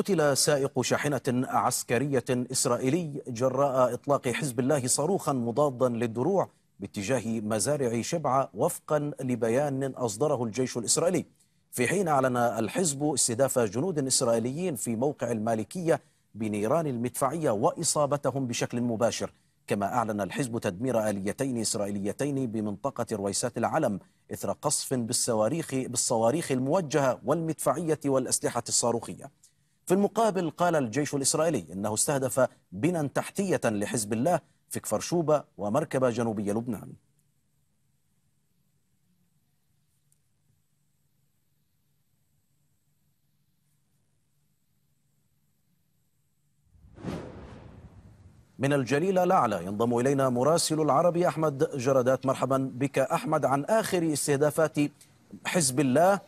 قتل سائق شاحنة عسكرية إسرائيلي جراء إطلاق حزب الله صاروخا مضادا للدروع باتجاه مزارع شبعة وفقا لبيان أصدره الجيش الإسرائيلي في حين أعلن الحزب استهداف جنود إسرائيليين في موقع المالكية بنيران المدفعية وإصابتهم بشكل مباشر كما أعلن الحزب تدمير آليتين إسرائيليتين بمنطقة رويسات العلم إثر قصف بالصواريخ, بالصواريخ الموجهة والمدفعية والأسلحة الصاروخية في المقابل قال الجيش الإسرائيلي إنه استهدف بنا تحتية لحزب الله في كفر شوبة ومركبة جنوبية لبنان من الجليلة الأعلى ينضم إلينا مراسل العربي أحمد جردات مرحبا بك أحمد عن آخر استهدافات حزب الله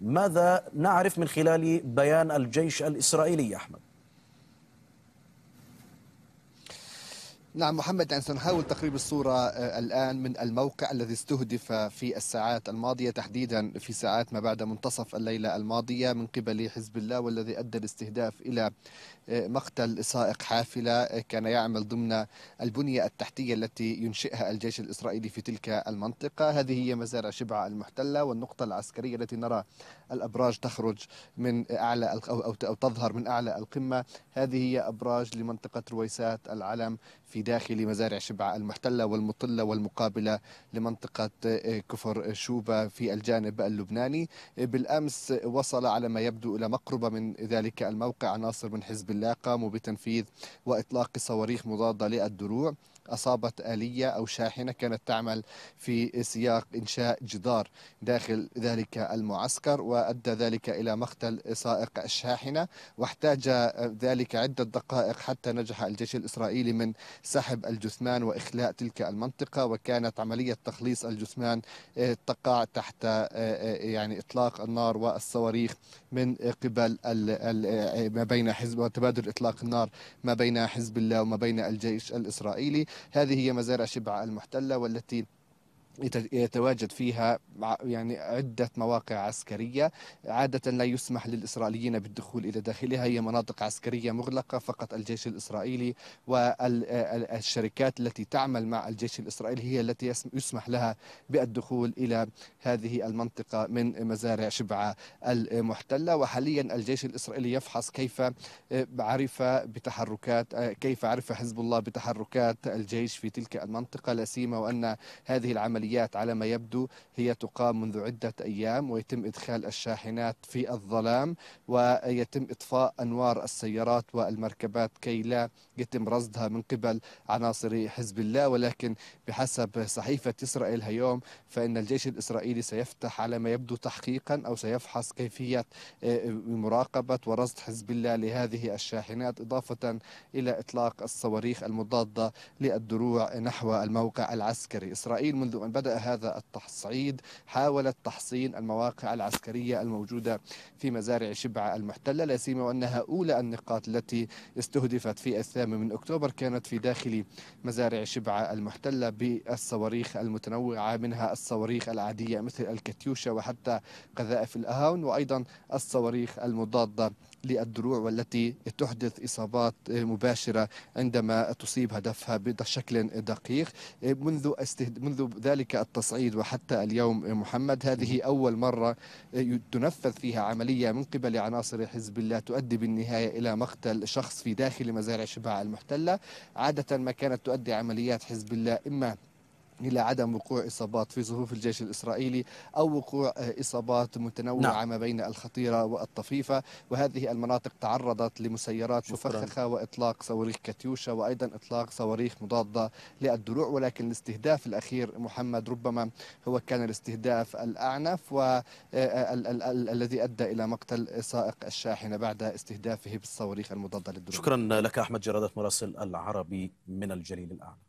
ماذا نعرف من خلال بيان الجيش الإسرائيلي أحمد؟ نعم محمد يعني سنحاول تقريب الصورة آه، الآن من الموقع الذي استهدف في الساعات الماضية تحديدا في ساعات ما بعد منتصف الليلة الماضية من قبل حزب الله والذي أدى الاستهداف إلى آه، مقتل سائق حافلة آه، كان يعمل ضمن البنية التحتية التي ينشئها الجيش الإسرائيلي في تلك المنطقة هذه هي مزارع شبعة المحتلة والنقطة العسكرية التي نرى الأبراج تخرج من أعلى أو تظهر من أعلى القمة هذه هي أبراج لمنطقة رويسات العلم في داخل مزارع شبعة المحتلة والمطلة والمقابلة لمنطقة آه، كفر شوبة في الجانب اللبناني آه، بالأمس وصل على ما يبدو إلى مقربة من ذلك الموقع عناصر من حزب الله قاموا بتنفيذ وإطلاق صواريخ مضادة للدروع أصابت آلية أو شاحنة كانت تعمل في سياق إنشاء جدار داخل ذلك المعسكر وأدى ذلك إلى مقتل سائق الشاحنة واحتاج ذلك عدة دقائق حتى نجح الجيش الإسرائيلي من سحب الجثمان وإخلاء تلك المنطقة وكانت عملية تخليص الجثمان آه، تقع تحت آه، آه، يعني إطلاق النار والصواريخ من قبل ما بين حزب وتبادل إطلاق النار ما بين حزب الله وما بين الجيش الإسرائيلي هذه هي مزارع شبع المحتلة والتي يتواجد فيها يعني عدة مواقع عسكرية عادة لا يسمح للإسرائيليين بالدخول إلى داخلها هي مناطق عسكرية مغلقة فقط الجيش الإسرائيلي والشركات التي تعمل مع الجيش الإسرائيلي هي التي يسمح لها بالدخول إلى هذه المنطقة من مزارع شبعة المحتلة وحاليا الجيش الإسرائيلي يفحص كيف آه، عرف بتحركات آه، كيف عرف حزب الله بتحركات الجيش في تلك المنطقة لا سيما وأن هذه العملية العمليات على ما يبدو هي تقام منذ عدة أيام ويتم إدخال الشاحنات في الظلام ويتم إطفاء أنوار السيارات والمركبات كي لا يتم رصدها من قبل عناصر حزب الله ولكن بحسب صحيفة إسرائيل هيوم فإن الجيش الإسرائيلي سيفتح على ما يبدو تحقيقا أو سيفحص كيفية آه، مراقبة ورصد حزب الله لهذه الشاحنات إضافة إلى إطلاق الصواريخ المضادة للدروع نحو الموقع العسكري إسرائيل منذ أن بدأ هذا التصعيد حاولت تحصين المواقع العسكرية الموجودة في مزارع شبعة المحتلة لا سيما وأنها أولى النقاط التي استهدفت في الثامن من أكتوبر كانت في داخل مزارع شبعة المحتلة بالصواريخ المتنوعة منها الصواريخ العادية مثل الكاتيوشا وحتى قذائف الأهاون وأيضا الصواريخ المضادة للدروع والتي تحدث إصابات مباشرة عندما تصيب هدفها بشكل دقيق منذ منذ ذلك ذلك التصعيد وحتى اليوم إيه محمد هذه أول مرة إيه تنفذ فيها عملية من قبل عناصر حزب الله تؤدي بالنهاية إلى مقتل شخص في داخل مزارع شباع المحتلة عادة ما كانت تؤدي عمليات حزب الله إما إلى عدم وقوع إصابات في صفوف الجيش الإسرائيلي أو وقوع آه، إصابات متنوعة نعم. ما بين الخطيرة والطفيفة وهذه المناطق تعرضت لمسيرات شكرا. مفخخة وإطلاق صواريخ كاتيوشا وأيضا إطلاق صواريخ مضادة للدروع ولكن الاستهداف الأخير محمد ربما هو كان الاستهداف الأعنف والذي آه، آه، أدى إلى مقتل سائق الشاحنة بعد استهدافه بالصواريخ المضادة للدروع شكرا لك أحمد جرادة مراسل العربي من الجليل الأعلى